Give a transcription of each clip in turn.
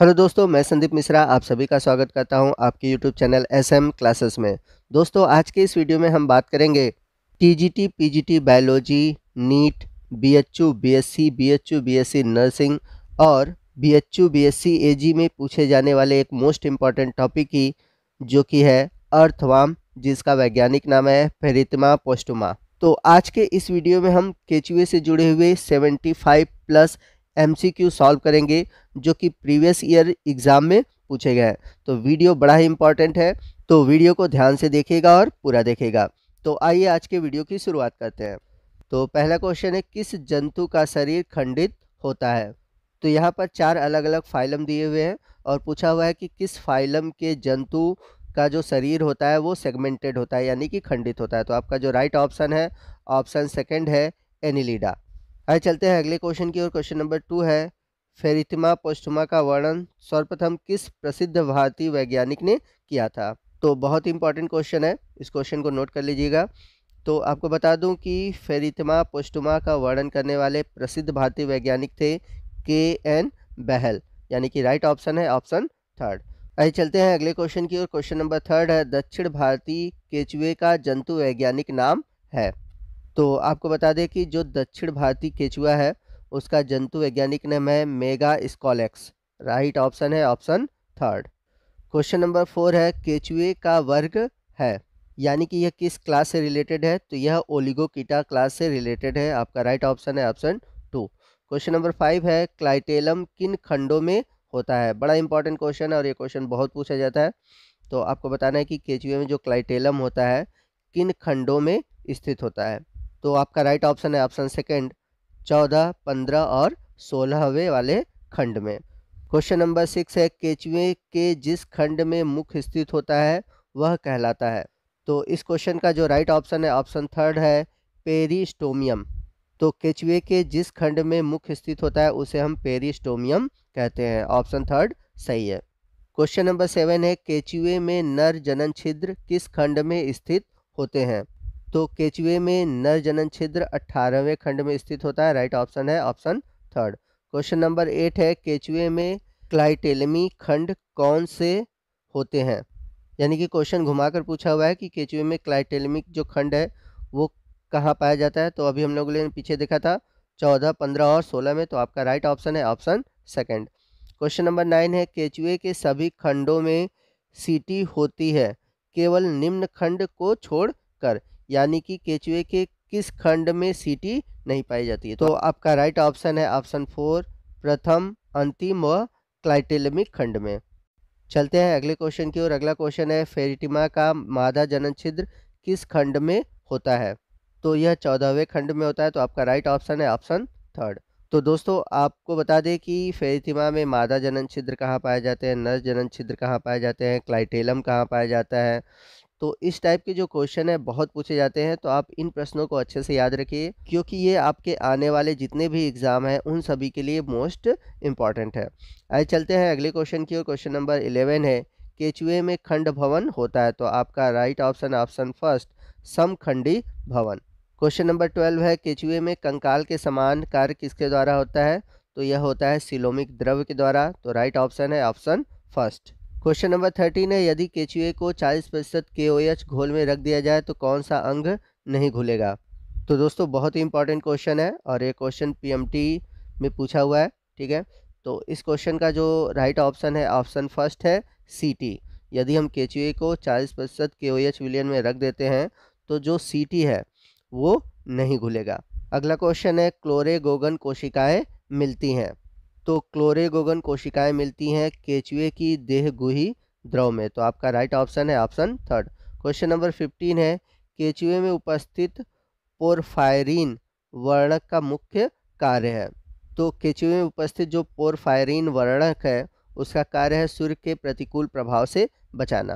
Hello दोस्तों मैं संदीप मिश्रा आप सभी का स्वागत करता हूं आपके YouTube channel S M classes में दोस्तों आज के इस वीडियो में हम बात करेंगे TGT PGT biology NEET BHU BSc BHU BSc nursing और बीएचयू बीएससी एजी में पूछे जाने वाले एक मोस्ट इम्पॉर्टेंट टॉपिक की जो कि है अर्थवाम जिसका वैज्ञानिक नाम है फेरितमा पोस्टुमा तो आज के इस वीडियो में हम केचुए से जुड़े हुए सेवेंटी प्लस एमसीक्यू सॉल्व करेंगे जो कि प्रीवियस ईयर एग्ज़ाम में पूछे गए हैं तो वीडियो बड़ा ही इंपॉर्टेंट है तो वीडियो को ध्यान से देखिएगा और पूरा देखेगा तो आइए आज के वीडियो की शुरुआत करते हैं तो पहला क्वेश्चन है किस जंतु का शरीर खंडित होता है तो यहाँ पर चार अलग अलग फाइलम दिए हुए हैं और पूछा हुआ है कि किस फाइलम के जंतु का जो शरीर होता है वो सेगमेंटेड होता है यानी कि खंडित होता है तो आपका जो राइट ऑप्शन है ऑप्शन सेकंड है एनिलीडा आइए चलते हैं अगले क्वेश्चन की ओर क्वेश्चन नंबर टू है फेरितिमा पोस्टमा का वर्णन सर्वप्रथम किस प्रसिद्ध भारतीय वैज्ञानिक ने किया था तो बहुत इंपॉर्टेंट क्वेश्चन है इस क्वेश्चन को नोट कर लीजिएगा तो आपको बता दूं कि फेरितमा पोस्टमा का वर्णन करने वाले प्रसिद्ध भारतीय वैज्ञानिक थे के एन बहल यानी कि राइट ऑप्शन है ऑप्शन थर्ड आइए चलते हैं अगले क्वेश्चन की ओर क्वेश्चन नंबर थर्ड है दक्षिण भारतीय केचुए का जंतु वैज्ञानिक नाम है तो आपको बता दें कि जो दक्षिण भारतीय केचुआ है उसका जंतु वैज्ञानिक नाम है मेगा स्कॉलेक्स राइट ऑप्शन है option third question number four है केचुए का वर्ग है यानी कि यह किस क्लास से रिलेटेड है तो यह ओलिगोकीटा क्लास से रिलेटेड है आपका राइट ऑप्शन है option two question number five है क्लाइटेलम किन खंडों में होता है बड़ा इंपॉर्टेंट क्वेश्चन है और ये क्वेश्चन बहुत पूछा जाता है तो आपको बताना है कि केचुए में जो क्लाइटेलम होता है किन खंडों में स्थित होता है तो आपका राइट ऑप्शन है ऑप्शन सेकेंड चौदह पंद्रह और सोलहवें वाले खंड में क्वेश्चन नंबर सिक्स है केचुए के जिस खंड में मुख स्थित होता है वह कहलाता है तो इस क्वेश्चन का जो राइट ऑप्शन है ऑप्शन थर्ड है पेरिस्टोमियम तो केचुए के जिस खंड में मुख स्थित होता है उसे हम पेरिस्टोमियम कहते हैं ऑप्शन थर्ड सही है क्वेश्चन नंबर सेवन है केचुए में नर जनन छिद्र किस खंड में स्थित होते हैं तो केचुए में नर जनन छिद्र अट्ठारहवें खंड में स्थित होता है राइट ऑप्शन है option third question number eight है केचुए में क्लाइटेलमी खंड कौन से होते हैं यानी कि क्वेश्चन घुमाकर पूछा हुआ है कि केचुए में क्लाइटेलमिक जो खंड है वो कहाँ पाया जाता है तो अभी हम लोगों ने पीछे देखा था चौदह पंद्रह और सोलह में तो आपका राइट ऑप्शन है option second question number nine है केचुए के सभी खंडों में सीटी होती है केवल निम्न खंड को छोड़कर यानी कि केचुए के किस खंड में सीटी नहीं पाई जाती है तो आपका राइट ऑप्शन है ऑप्शन फोर प्रथम अंतिम व क्लाइटेलमिक खंड में चलते हैं अगले क्वेश्चन की ओर अगला क्वेश्चन है फेरिटिमा का मादा जनन छिद्र किस खंड में होता है तो यह चौदहवें खंड में होता है तो आपका राइट ऑप्शन है ऑप्शन थर्ड तो दोस्तों आपको बता दें कि फेरिथिमा में मादा जनन छिद्र कहाँ पाए जाते हैं नर जनन छिद्र कहाँ पाए जाते हैं क्लाइटेलम कहाँ पाया जाता है तो इस टाइप के जो क्वेश्चन है बहुत पूछे जाते हैं तो आप इन प्रश्नों को अच्छे से याद रखिए क्योंकि ये आपके आने वाले जितने भी एग्ज़ाम हैं उन सभी के लिए मोस्ट इम्पॉर्टेंट है आइए चलते हैं अगले क्वेश्चन की ओर क्वेश्चन नंबर इलेवन है केचुए में खंड भवन होता है तो आपका राइट ऑप्शन ऑप्शन फर्स्ट समखंडी भवन क्वेश्चन नंबर ट्वेल्व है केचुए में कंकाल के समान कार्य किसके द्वारा होता है तो यह होता है सिलोमिक द्रव्य के द्वारा तो राइट ऑप्शन है option first question number thirteen है यदि केचुए को चालीस प्रतिशत के ओ एच घोल में रख दिया जाए तो कौन सा अंग नहीं घुलेगा तो दोस्तों बहुत ही इंपॉर्टेंट क्वेश्चन है और ये क्वेश्चन पीएमटी में पूछा हुआ है ठीक है तो इस क्वेश्चन का जो राइट ऑप्शन है ऑप्शन फर्स्ट है सीटी यदि हम केचुए को चालीस प्रतिशत के ओ एच विलियन में रख देते हैं तो जो सी है वो नहीं घुलेगा अगला क्वेश्चन है क्लोरे गोगन कोशिकाएँ मिलती हैं तो क्लोरेगोगन कोशिकाएं मिलती हैं केचुए की देह गुही द्रव में तो आपका राइट ऑप्शन है option third question number fifteen है केचुए में उपस्थित पोरफायरिन वर्णक का मुख्य कार्य है तो केचुए में उपस्थित जो पोरफायरिन वर्णक है उसका कार्य है सूर्य के प्रतिकूल प्रभाव से बचाना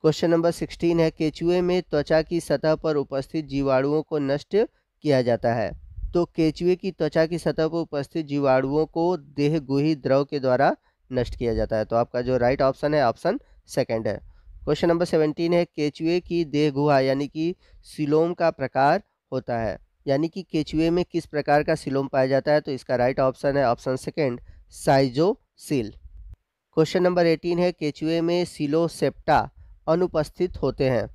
क्वेश्चन नंबर सिक्सटीन है केचुए में त्वचा की सतह पर उपस्थित जीवाणुओं को नष्ट किया जाता है तो केचुए की त्वचा की सतह पर उपस्थित जीवाणुओं को देह गुही द्रव के द्वारा नष्ट किया जाता है तो आपका जो राइट ऑप्शन है ऑप्शन सेकंड है क्वेश्चन नंबर सेवेंटीन है केचुए की देह गुहा यानी कि सिलोम का प्रकार होता है यानी कि केचुए में किस प्रकार का सिलोम पाया जाता है तो इसका राइट ऑप्शन है ऑप्शन सेकेंड साइजो क्वेश्चन नंबर एटीन है केचुए में सिलोसेप्टा अनुपस्थित होते हैं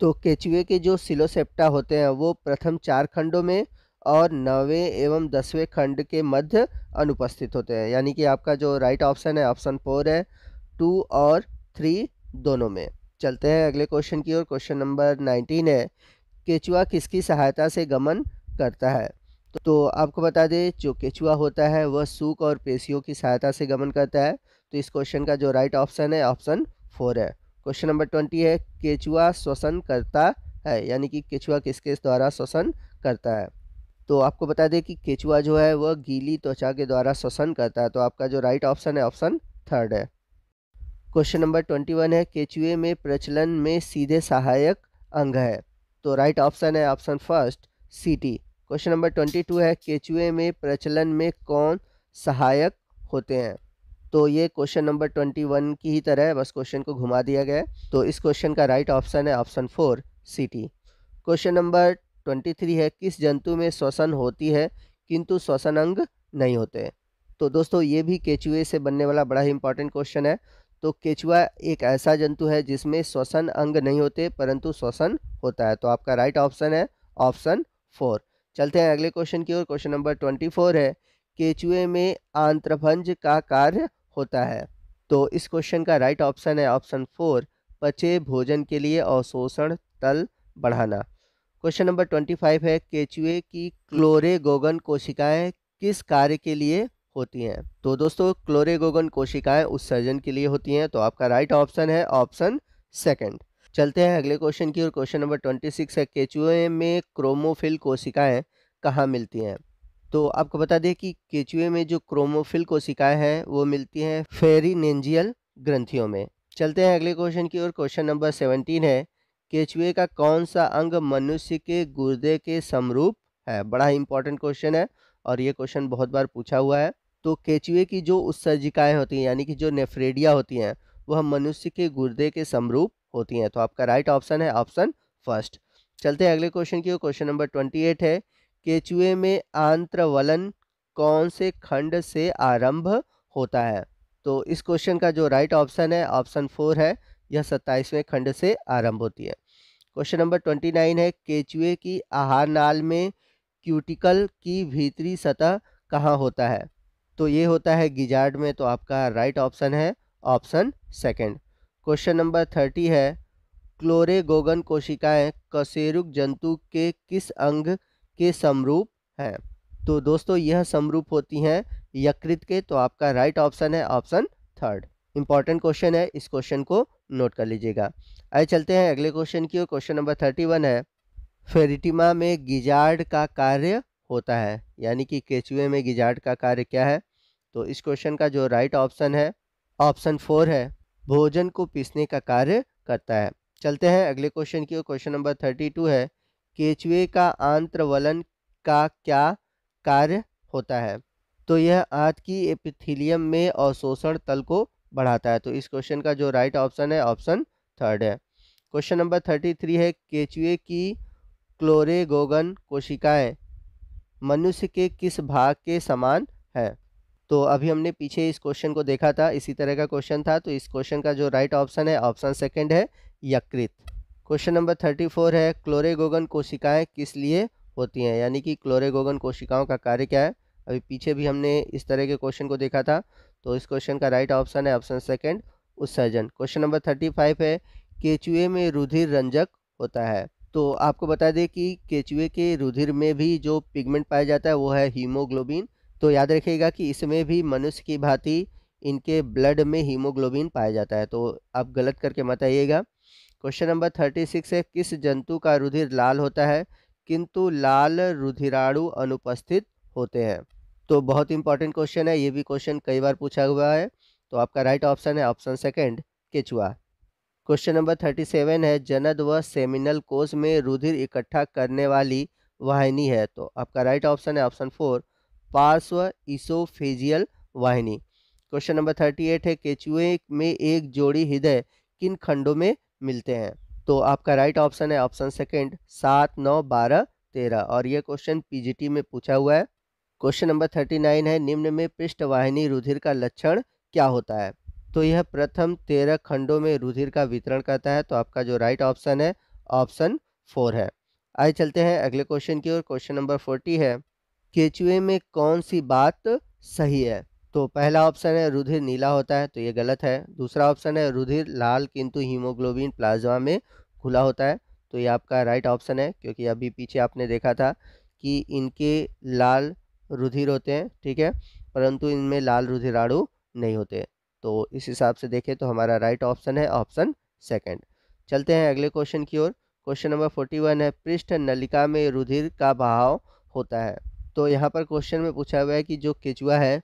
तो केचुए के जो सिलोसेप्टा होते हैं वो प्रथम चार खंडों में और नवें एवं दसवें खंड के मध्य अनुपस्थित होते हैं यानी कि आपका जो राइट ऑप्शन है ऑप्शन फोर है टू और थ्री दोनों में चलते हैं अगले क्वेश्चन की ओर क्वेश्चन नंबर नाइनटीन है केचुआ किसकी सहायता से गमन करता है तो, तो आपको बता दें जो केचुआ होता है वह सूख और पेशियों की सहायता से गमन करता है तो इस क्वेश्चन का जो राइट ऑप्शन है ऑप्शन फोर है क्वेश्चन नंबर ट्वेंटी है केचुआ श्वसन करता है यानी कि केचुआ किसके द्वारा श्वसन करता है तो आपको बता दें कि केचुआ जो है वह गीली त्वचा के द्वारा श्वसन करता है तो आपका जो राइट ऑप्शन है ऑप्शन थर्ड है क्वेश्चन नंबर ट्वेंटी वन है केचुए में प्रचलन में सीधे सहायक अंग है तो राइट ऑप्शन है ऑप्शन फर्स्ट सीटी क्वेश्चन नंबर ट्वेंटी टू है केचुए में प्रचलन में कौन सहायक होते हैं तो ये क्वेश्चन नंबर ट्वेंटी वन की ही तरह है बस क्वेश्चन को घुमा दिया गया है तो इस क्वेश्चन का राइट ऑप्शन है ऑप्शन फोर सीटी क्वेश्चन नंबर ट्वेंटी थ्री है किस जंतु में श्वसन होती है किंतु श्वसन अंग नहीं होते तो दोस्तों ये भी केचुए से बनने वाला बड़ा ही इंपॉर्टेंट क्वेश्चन है तो केचुआ एक ऐसा जंतु है जिसमें श्वसन अंग नहीं होते परंतु श्वसन होता है तो आपका राइट ऑप्शन है ऑप्शन फोर चलते हैं अगले क्वेश्चन की ओर क्वेश्चन नंबर ट्वेंटी फोर है केचुए में आंत्रभंज का कार्य होता है तो इस क्वेश्चन का राइट ऑप्शन है ऑप्शन फोर पचे भोजन के लिए अवशोषण तल बढ़ाना क्वेश्चन नंबर ट्वेंटी फाइव है केचुए की हम्म। क्लोरेगोगन कोशिकाएं किस कार्य के लिए होती हैं तो दोस्तों क्लोरेगोगन कोशिकाएं उत्सर्जन के लिए होती हैं तो आपका राइट ऑप्शन है ऑप्शन सेकंड चलते हैं अगले क्वेश्चन की ओर क्वेश्चन नंबर ट्वेंटी सिक्स है केचुए में क्रोमोफिल कोशिकाएं कहाँ मिलती हैं तो आपको बता दें कि केचुए में जो क्रोमोफिल कोशिकाएं हैं वो मिलती हैं फेरीनेंजियल ग्रंथियों में चलते हैं अगले क्वेश्चन की ओर क्वेश्चन नंबर सेवनटीन है केचुए का कौन सा अंग मनुष्य के गुर्दे के समरूप है बड़ा इंपॉर्टेंट क्वेश्चन है और ये क्वेश्चन बहुत बार पूछा हुआ है तो केचुए की जो उत्सर्जिकाएँ होती हैं यानी कि जो नेफ्रेडिया होती हैं वह मनुष्य के गुर्दे के समरूप होती हैं तो आपका राइट ऑप्शन है ऑप्शन फर्स्ट चलते हैं अगले क्वेश्चन की क्वेश्चन नंबर ट्वेंटी एट है केचुए में आंत्रवलन कौन से खंड से आरंभ होता है तो इस क्वेश्चन का जो राइट ऑप्शन है ऑप्शन फोर है यह सत्ताईसवें खंड से आरंभ होती है क्वेश्चन नंबर ट्वेंटी नाइन है केचुए की आहार नाल में क्यूटिकल की भीतरी सतह कहाँ होता है तो ये होता है गिजार्ड में तो आपका राइट ऑप्शन है option second question number thirty है क्लोरेगोगन कोशिकाएं कसेरुक जंतु के किस अंग के समरूप हैं तो दोस्तों यह समरूप होती हैं यकृत के तो आपका राइट ऑप्शन है ऑप्शन थर्ड इंपॉर्टेंट क्वेश्चन है इस क्वेश्चन को नोट कर लीजिएगा आइए चलते हैं अगले क्वेश्चन की ओर क्वेश्चन नंबर थर्टी वन है फेरिटिमा में गिजार्ड का कार्य होता है यानी कि केचुए में गिजार्ड का कार्य क्या है तो इस क्वेश्चन का जो राइट ऑप्शन है ऑप्शन फोर है भोजन को पीसने का कार्य करता है चलते हैं अगले क्वेश्चन की ओर क्वेश्चन नंबर थर्टी टू है केचुए का आंत्रवलन का क्या कार्य होता है तो यह आंत की एपिथीलियम में अवशोषण तल को बढ़ाता है तो इस क्वेश्चन का जो राइट ऑप्शन है ऑप्शन थर्ड है क्वेश्चन नंबर थर्टी थ्री है केचुए की क्लोरेगोगन कोशिकाएं मनुष्य के किस भाग के समान है तो अभी हमने पीछे इस क्वेश्चन को देखा था इसी तरह का क्वेश्चन था तो इस क्वेश्चन का जो राइट ऑप्शन है ऑप्शन सेकेंड है यकृत क्वेश्चन नंबर थर्टी फोर है क्लोरेगोगन कोशिकाएं किस लिए होती हैं यानी कि क्लोरेगोगन कोशिकाओं का कार्य क्या है अभी पीछे भी हमने इस तरह के क्वेश्चन को देखा था तो इस क्वेश्चन का राइट ऑप्शन है ऑप्शन सेकेंड उत्सर्जन क्वेश्चन नंबर थर्टी फाइव है केचुए में रुधिर रंजक होता है तो आपको बता दें कि केचुए के रुधिर में भी जो पिगमेंट पाया जाता है वो है हीमोग्लोबिन तो याद रखिएगा कि इसमें भी मनुष्य की भांति इनके ब्लड में हीमोग्लोबिन पाया जाता है तो आप गलत करके मत आइएगा क्वेश्चन नंबर थर्टी सिक्स है किस जंतु का रुधिर लाल होता है किंतु लाल रुधिराणु अनुपस्थित होते हैं तो बहुत इंपॉर्टेंट क्वेश्चन है ये भी क्वेश्चन कई बार पूछा हुआ है तो आपका राइट ऑप्शन है ऑप्शन सेकेंड केचुआ क्वेश्चन नंबर थर्टी सेवन है जनद व सेमिनल कोष में रुधिर इकट्ठा करने वाली वाहिनी है तो आपका राइट ऑप्शन है ऑप्शन फोर पार्श्व इसोफेजियल वाहिनी क्वेश्चन नंबर थर्टी एट है केचुए में एक जोड़ी हृदय किन खंडों में मिलते हैं तो आपका राइट ऑप्शन है ऑप्शन सेकेंड सात नौ बारह तेरह और यह क्वेश्चन पीजीटी में पूछा हुआ है क्वेश्चन नंबर थर्टी नाइन है निम्न में पृष्ठवाहिनी रुधिर का लक्षण क्या होता है तो यह प्रथम तेरह खंडों में रुधिर का वितरण करता है तो आपका जो राइट ऑप्शन है ऑप्शन फोर है आइए चलते हैं अगले क्वेश्चन की ओर क्वेश्चन नंबर फोर्टी है केचुए में कौन सी बात सही है तो पहला ऑप्शन है रुधिर नीला होता है तो यह गलत है दूसरा ऑप्शन है रुधिर लाल किंतु हीमोग्लोबिन प्लाज्मा में खुला होता है तो ये आपका राइट ऑप्शन है क्योंकि अभी पीछे आपने देखा था कि इनके लाल रुधिर होते हैं ठीक है परंतु इनमें लाल रुधिराणु नहीं होते तो इस हिसाब से देखें तो हमारा राइट ऑप्शन है ऑप्शन सेकंड चलते हैं अगले क्वेश्चन की ओर क्वेश्चन नंबर फोर्टी वन है पृष्ठ नलिका में रुधिर का बहाव होता है तो यहाँ पर क्वेश्चन में पूछा हुआ है कि जो केचुआ है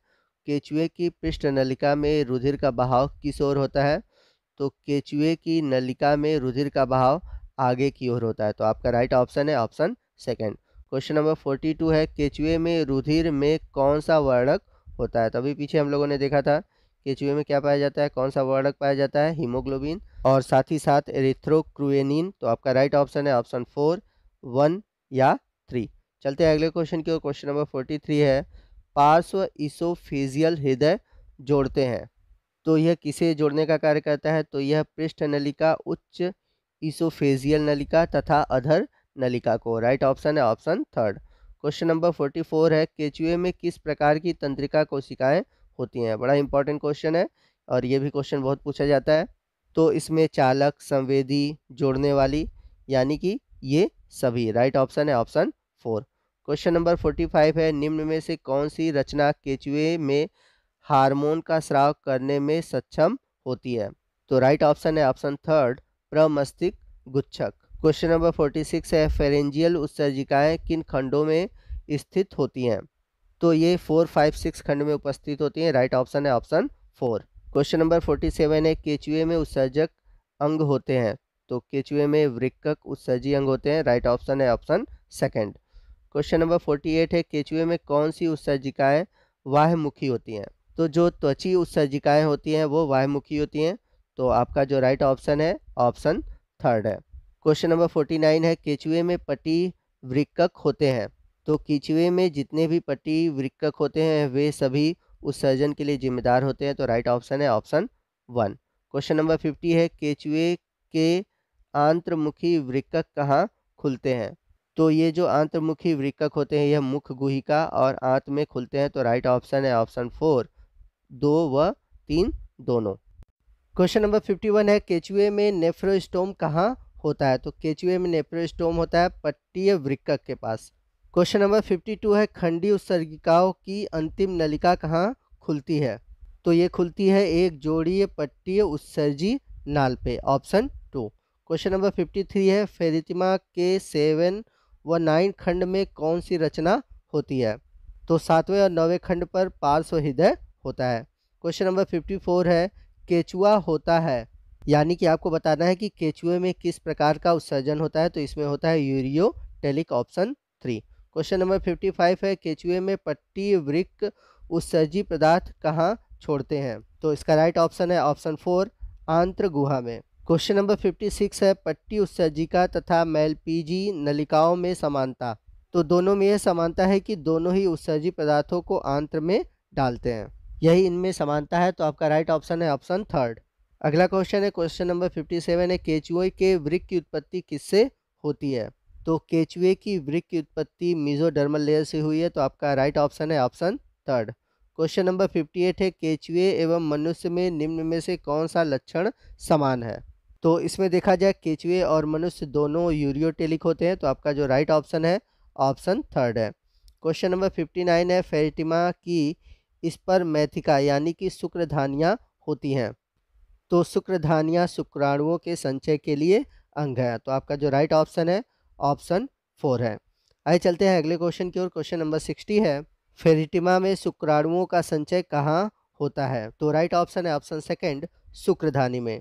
केचुए की पृष्ठ नलिका में रुधिर का बहाव किस ओर होता है तो केचुए की नलिका में रुधिर का बहाव आगे की ओर होता है तो आपका राइट ऑप्शन है option second question number forty two है केचुए में रुधिर में कौन सा वर्णक होता है तो अभी पीछे हम लोगों ने देखा था केचुए में क्या पाया जाता है कौन सा वर्णक पाया जाता है हीमोग्लोबिन और साथ ही साथ एरिथ्रोक्रुएनिन तो आपका राइट ऑप्शन है ऑप्शन फोर वन या थ्री चलते हैं अगले क्वेश्चन की ओर क्वेश्चन नंबर फोर्टी थ्री है पार्श्व इसोफेजियल हृदय जोड़ते हैं तो यह किसे जोड़ने का कार्य करता है तो यह पृष्ठ नलिका उच्च इसोफेजियल नलिका तथा अधर नलिका को राइट ऑप्शन है option third question number forty four है केचुए में किस प्रकार की तंत्रिका कोशिकाएं होती हैं बड़ा इंपॉर्टेंट क्वेश्चन है और ये भी क्वेश्चन बहुत पूछा जाता है तो इसमें चालक संवेदी जोड़ने वाली यानी कि ये सभी राइट ऑप्शन है option four question number forty five है निम्न में से कौन सी रचना केचुए में हारमोन का स्राव करने में सक्षम होती है तो राइट ऑप्शन है ऑप्शन थर्ड प्रमस्तिक गुच्छक क्वेश्चन नंबर फोर्टी सिक्स है फेरेंजियल उत्सर्जिकाएँ किन खंडों में स्थित होती हैं तो ये फोर फाइव सिक्स खंड में उपस्थित होती हैं राइट ऑप्शन है option four question number forty seven है केचुए में उत्सर्जक अंग होते हैं तो केचुए में वृक्क उत्सर्जी अंग होते हैं राइट ऑप्शन है option second question number forty eight है केचुए में कौन सी उत्सर्जिकाएँ वाहमुखी होती हैं तो जो त्वची उत्सर्जिकाएँ होती हैं वो वाहमुखी होती हैं तो आपका जो राइट ऑप्शन है ऑप्शन थर्ड है क्वेश्चन नंबर फोर्टी नाइन है केचुए में पट्टी वृक्क होते हैं तो कीचुए में जितने भी पटी वृक्क होते हैं वे सभी उत्सर्जन के लिए जिम्मेदार होते हैं तो राइट ऑप्शन है option one question number fifty है केचुए के आंत्रमुखी वृक्क कहाँ खुलते हैं तो ये जो आंत्रमुखी वृक्क होते हैं यह मुख गुहिका और आंत में खुलते हैं तो राइट ऑप्शन है ऑप्शन फोर दो व तीन दोनों क्वेश्चन नंबर फिफ्टी वन है केचुए में नेफ्रोस्टोम कहाँ होता है तो केचुए में नेप्रोस्टोम होता है पट्टीय वृक्क के पास क्वेश्चन नंबर फिफ्टी टू है खंडी उत्सर्गिकाओं की अंतिम नलिका कहाँ खुलती है तो ये खुलती है एक जोड़ीय पट्टीय उत्सर्जी नाल पे option two question number fifty three है फेरितिमा के सेवन व नाइन खंड में कौन सी रचना होती है तो सातवें और नौवें खंड पर पार्श्व हृदय होता है क्वेश्चन नंबर फिफ्टी फोर है केचुआ होता है यानी कि आपको बताना है कि केचुए में किस प्रकार का उत्सर्जन होता है तो इसमें होता है ureotelic option three question number fifty five है केचुए में पट्टी वृक्क उत्सर्जी पदार्थ कहाँ छोड़ते हैं तो इसका राइट ऑप्शन है ऑप्शन फोर आंत्र गुहा में क्वेश्चन नंबर फिफ्टी सिक्स है पट्टी उत्सर्जिका तथा मैलपीजी नलिकाओं में समानता तो दोनों में यह समानता है कि दोनों ही उत्सर्जी पदार्थों को आंत्र में डालते हैं यही इनमें समानता है तो आपका राइट ऑप्शन है ऑप्शन थर्ड अगला क्वेश्चन है क्वेश्चन नंबर फिफ्टी सेवन है केचुए के वृक्ष की उत्पत्ति किससे होती है तो केचुए की वृक्ष की उत्पत्ति डर्मल लेयर से हुई है तो आपका राइट ऑप्शन है option third question number fifty eight है केचुए एवं मनुष्य में निम्न में से कौन सा लक्षण समान है तो इसमें देखा जाए केचुए और मनुष्य दोनों यूरियोटेलिक होते हैं तो आपका जो राइट ऑप्शन है ऑप्शन थर्ड है क्वेश्चन नंबर फिफ्टी नाइन है फेरिटिमा की इस पर मैथिका यानी कि शुक्र धानियाँ होती हैं तो शुक्रधानिया शुक्राणुओं के संचय के लिए अंग है तो आपका जो राइट ऑप्शन है ऑप्शन फोर है आइए चलते हैं अगले क्वेश्चन की ओर क्वेश्चन नंबर सिक्सटी है फेरिटिमा में शुक्राणुओं का संचय कहाँ होता है तो राइट ऑप्शन है ऑप्शन सेकंड शुक्रधानी में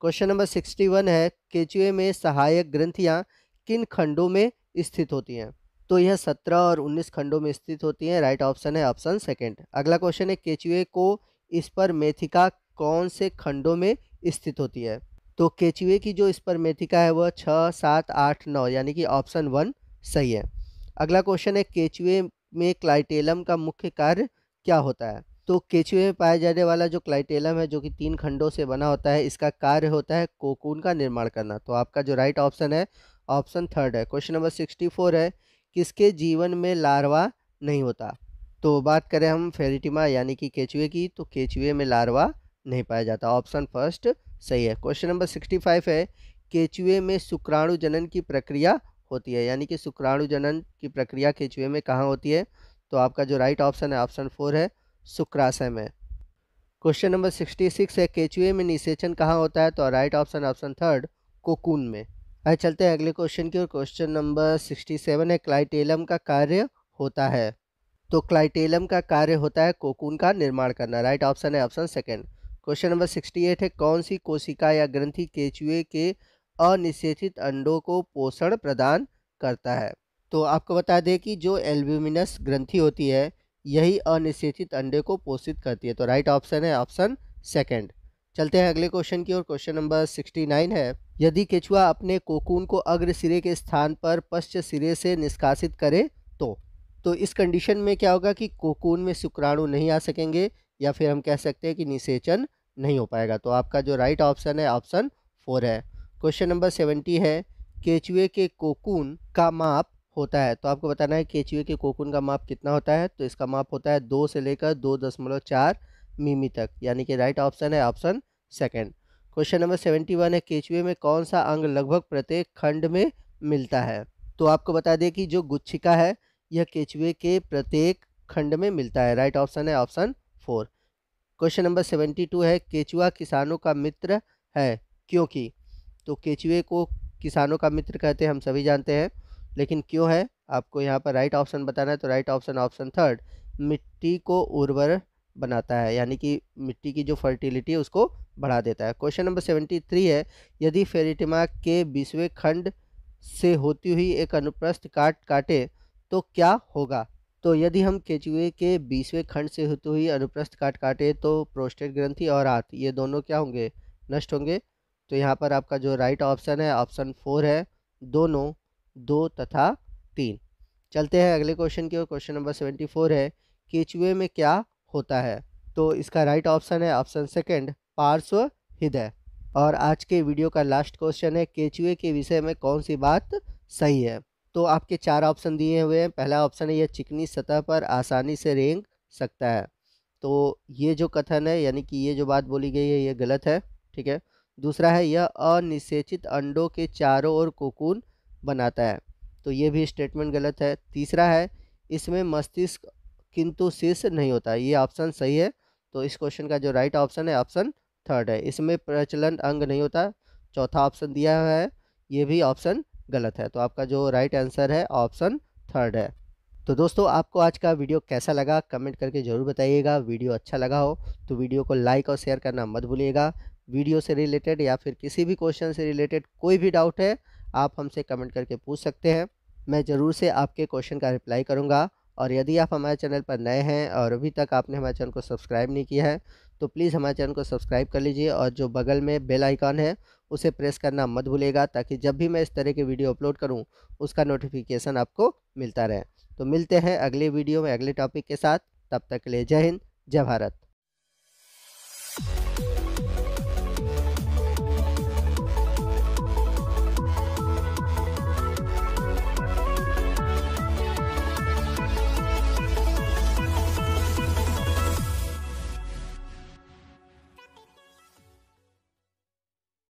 क्वेश्चन नंबर सिक्सटी वन है केचुए में सहायक ग्रंथियाँ किन खंडों में स्थित होती हैं तो यह सत्रह और उन्नीस खंडों में स्थित होती हैं राइट ऑप्शन है ऑप्शन सेकेंड अगला क्वेश्चन है केचुए को इस पर मेथिका कौन से खंडों में स्थित होती है तो केचुए की जो स्पर्मेथिका है वह छः सात आठ नौ यानी कि ऑप्शन वन सही है अगला क्वेश्चन है केचुए में क्लाइटेलम का मुख्य कार्य क्या होता है तो केचुए में पाया जाने वाला जो क्लाइटेलम है जो कि तीन खंडों से बना होता है इसका कार्य होता है कोकून का निर्माण करना तो आपका जो राइट ऑप्शन है ऑप्शन थर्ड है क्वेश्चन नंबर सिक्सटी फोर है किसके जीवन में लार्वा नहीं होता तो बात करें हम फेरिटिमा यानी कि केचुए की तो केचुए में लार्वा नहीं पाया जाता ऑप्शन फर्स्ट सही है क्वेश्चन नंबर सिक्सटी फाइव है केचुए में शुक्राणु जनन की प्रक्रिया होती है यानी कि शुक्राणु जनन की प्रक्रिया केचुए में कहाँ होती है तो आपका जो राइट ऑप्शन है ऑप्शन फोर है शुक्राशय में क्वेश्चन नंबर सिक्सटी सिक्स है केचुए में निषेचन कहाँ होता है तो right option option third cocoon में आए चलते हैं अगले क्वेश्चन की ओर क्वेश्चन नंबर सिक्सटी सेवन है क्लाइटेलम का कार्य होता है तो क्लाइटेलम का कार्य होता है कोकून का निर्माण करना राइट ऑप्शन है option second question number sixty eight है कौन सी कोशिका या ग्रंथि केचुए के अनिषेचित अंडों को पोषण प्रदान करता है तो आपको बता दें कि जो एल्ब्यूमिनस ग्रंथि होती है यही अनिषेचित अंडे को पोषित करती है तो राइट ऑप्शन है ऑप्शन सेकंड चलते हैं अगले क्वेश्चन की ओर क्वेश्चन नंबर सिक्सटी नाइन है यदि केचुआ अपने कोकून को अग्र सिरे के स्थान पर पश्च सिरे से निष्कासित करे तो तो इस कंडीशन में क्या होगा कि कोकून में शुक्राणु नहीं आ सकेंगे या फिर हम कह सकते हैं कि निषेचन नहीं हो पाएगा तो आपका जो राइट ऑप्शन है ऑप्शन फोर है क्वेश्चन नंबर सेवेंटी है केचुए के कोकून का माप होता है तो आपको बताना है केचुए के कोकून का माप कितना होता है तो इसका माप होता है दो से लेकर दो दशमलव चार मीमी तक यानी कि राइट ऑप्शन है option second question number seventy one है केचुए में कौन सा अंग लगभग प्रत्येक खंड में मिलता है तो आपको बता दें कि जो गुच्छिका है यह केचुए के प्रत्येक खंड में मिलता है राइट ऑप्शन है option four question number seventy two है केचुआ किसानों का मित्र है क्योंकि तो केचुए को किसानों का मित्र कहते हैं हम सभी जानते हैं लेकिन क्यों है आपको यहाँ पर राइट ऑप्शन बताना है तो राइट ऑप्शन ऑप्शन थर्ड मिट्टी को उर्वर बनाता है यानी कि मिट्टी की जो फर्टिलिटी है उसको बढ़ा देता है क्वेश्चन नंबर सेवेंटी थ्री है यदि फेरिटिमा के बीसवें खंड से होती हुई एक अनुप्रस्थ काट काटे तो क्या होगा तो यदि हम केचुए के बीसवें खंड से होते हुए अनुप्रस्थ काट काटे तो प्रोस्टेट ग्रंथि और हाथ ये दोनों क्या होंगे नष्ट होंगे तो यहाँ पर आपका जो राइट ऑप्शन है ऑप्शन फोर है दोनों दो तथा तीन चलते हैं अगले क्वेश्चन की ओर क्वेश्चन नंबर सेवेंटी फोर है केचुए में क्या होता है तो इसका राइट ऑप्शन है ऑप्शन सेकंड पार्श्व हृदय और आज के वीडियो का लास्ट क्वेश्चन है केचुए के विषय में कौन सी बात सही है तो आपके चार ऑप्शन दिए हुए हैं पहला ऑप्शन है यह चिकनी सतह पर आसानी से रेंग सकता है तो ये जो कथन है यानी कि ये जो बात बोली गई है ये गलत है ठीक है दूसरा है यह अनिषेचित अंडों के चारों ओर कोकून बनाता है तो ये भी स्टेटमेंट गलत है तीसरा है इसमें मस्तिष्क किंतु शीर्ष नहीं होता ये ऑप्शन सही है तो इस क्वेश्चन का जो राइट ऑप्शन है ऑप्शन थर्ड है इसमें प्रचलन अंग नहीं होता चौथा ऑप्शन दिया हुआ है ये भी ऑप्शन गलत है तो आपका जो राइट आंसर है ऑप्शन थर्ड है तो दोस्तों आपको आज का वीडियो कैसा लगा कमेंट करके ज़रूर बताइएगा वीडियो अच्छा लगा हो तो वीडियो को लाइक और शेयर करना मत भूलिएगा वीडियो से रिलेटेड या फिर किसी भी क्वेश्चन से रिलेटेड कोई भी डाउट है आप हमसे कमेंट करके पूछ सकते हैं मैं ज़रूर से आपके क्वेश्चन का रिप्लाई करूँगा और यदि आप हमारे चैनल पर नए हैं और अभी तक आपने हमारे चैनल को सब्सक्राइब नहीं किया है तो प्लीज़ हमारे चैनल को सब्सक्राइब कर लीजिए और जो बगल में बेल आइकॉन है उसे प्रेस करना मत भूलेगा ताकि जब भी मैं इस तरह के वीडियो अपलोड करूँ उसका नोटिफिकेशन आपको मिलता रहे तो मिलते हैं अगले वीडियो में अगले टॉपिक के साथ तब तक के लिए जय हिंद जय भारत